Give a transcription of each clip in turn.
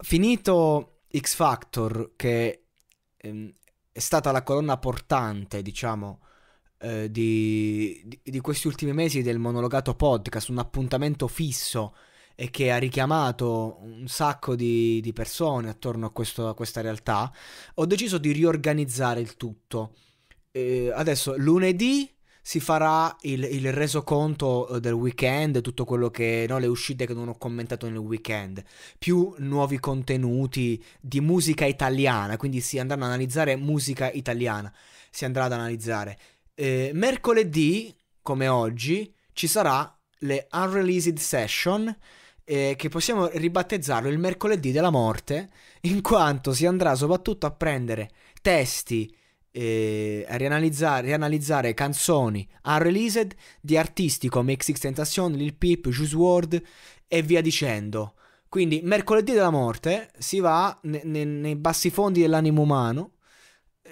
finito X Factor, che ehm, è stata la colonna portante, diciamo, eh, di, di, di, questi ultimi mesi del monologato podcast, un appuntamento fisso e che ha richiamato un sacco di, di persone attorno a, questo, a, questa realtà, ho deciso di riorganizzare il tutto. Eh, adesso lunedì si farà il, il resoconto eh, del weekend, tutto quello che, no, le uscite che non ho commentato nel weekend, più nuovi contenuti di musica italiana, quindi si andranno ad analizzare musica italiana, si andrà ad analizzare. Eh, mercoledì, come oggi, ci sarà le Unreleased Session, eh, che possiamo ribattezzarlo il mercoledì della morte, in quanto si andrà soprattutto a prendere testi eh, rianalizzare, rianalizzare, canzoni unreleased di artisti come XX Tentacion, Lil Peep, Juice WRLD e via dicendo. Quindi mercoledì della morte si va ne, ne, nei bassi fondi dell'animo umano,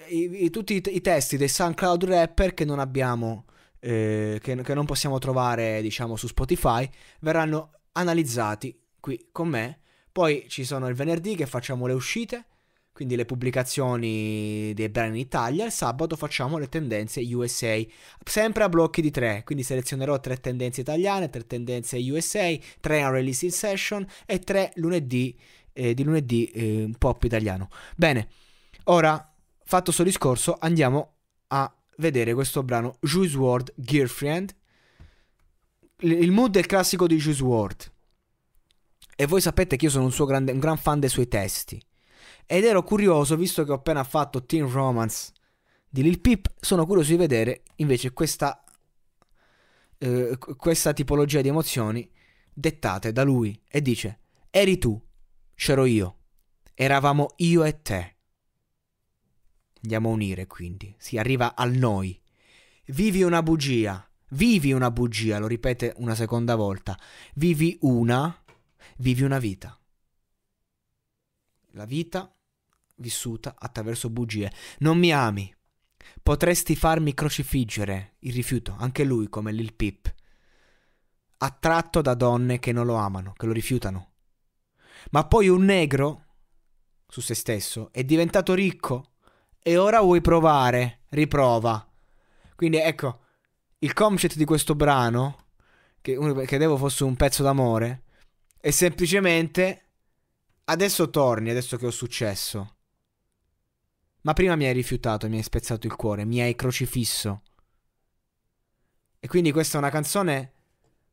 i, i, tutti i, i, testi dei SoundCloud rapper che non abbiamo, eh, che, che non possiamo trovare diciamo su Spotify, verranno analizzati qui con me. Poi ci sono il venerdì che facciamo le uscite quindi le pubblicazioni dei brani in Italia. Il sabato facciamo le tendenze USA, sempre a blocchi di tre, quindi selezionerò tre tendenze italiane, tre tendenze USA, tre a release in session e tre lunedì, eh, di lunedì eh, pop italiano. Bene, ora fatto questo discorso andiamo a vedere questo brano Juice WRLD Girlfriend. Il mood è il classico di Juice WRLD. E voi sapete che io sono un, grande, un gran fan dei suoi testi. Ed ero curioso, visto che ho appena fatto Teen Romance di Lil Peep, sono curioso di vedere invece questa, eh, questa tipologia di emozioni dettate da lui. E dice, eri tu, c'ero io, eravamo io e te. Andiamo a unire quindi, si arriva al noi. Vivi una bugia, vivi una bugia, lo ripete una seconda volta. Vivi una, vivi una vita. La vita vissuta attraverso bugie. Non mi ami. Potresti farmi crocifiggere. Il rifiuto, anche lui come Lil Pip. Attratto da donne che non lo amano, che lo rifiutano. Ma poi un negro, su se stesso, è diventato ricco e ora vuoi provare, riprova. Quindi ecco, il concept di questo brano, che credevo fosse un pezzo d'amore, è semplicemente adesso torni, adesso che ho successo. Ma prima mi hai rifiutato, mi hai spezzato il cuore, mi hai crocifisso. E quindi questa è una canzone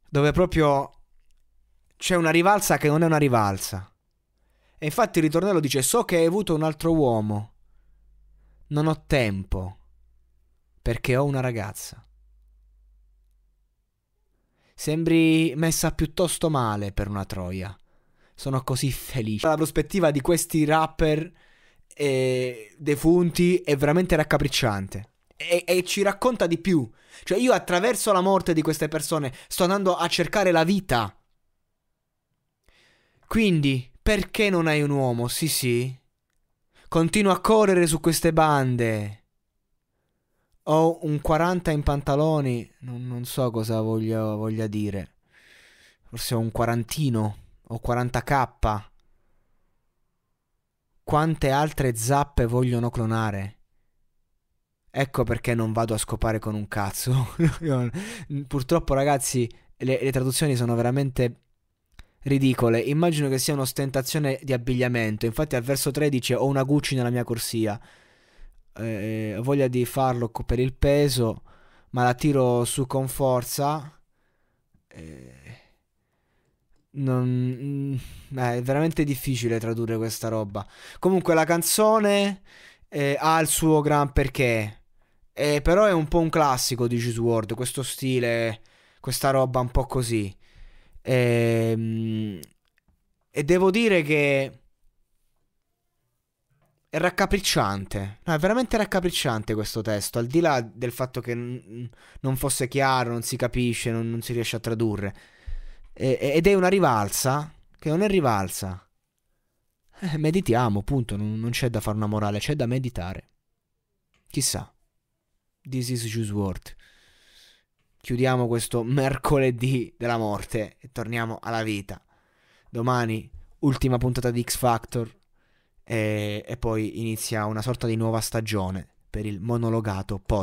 dove proprio c'è una rivalsa che non è una rivalsa. E infatti il ritornello dice: So che hai avuto un altro uomo. Non ho tempo. Perché ho una ragazza. Sembri messa piuttosto male per una troia. Sono così felice. La prospettiva di questi rapper eh, defunti è veramente raccapricciante. E, e, ci racconta di più. Cioè io attraverso la morte di queste persone sto andando a cercare la vita. Quindi, perché non hai un uomo? Sì, sì. Continua a correre su queste bande. Ho un 40 in pantaloni. Non, non so cosa voglia, voglia dire. Forse ho un quarantino. Ho 40k quante altre zappe vogliono clonare. Ecco perché non vado a scopare con un cazzo. Purtroppo, ragazzi, le, le, traduzioni sono veramente ridicole. Immagino che sia un'ostentazione di abbigliamento. Infatti, al verso 3 dice: Ho una Gucci nella mia corsia. Eh, ho voglia di farlo per il peso, ma la tiro su con forza. Eh non, mm, eh, è veramente difficile tradurre questa roba. Comunque la canzone eh, ha il suo gran perché. Eh, però è un po' un classico di Juice World, questo stile, questa roba un po' così. E, ehm, e devo dire che è raccapricciante. No, è veramente raccapricciante questo testo, al di là del fatto che non fosse chiaro, non si capisce, non, non si riesce a tradurre. E, ed è una rivalsa che non è rivalsa. Eh, meditiamo, punto, non, non c'è da fare una morale, c'è da meditare. Chissà. This is just worth. Chiudiamo questo mercoledì della morte e torniamo alla vita. Domani ultima puntata di X Factor e, e poi inizia una sorta di nuova stagione per il monologato podcast.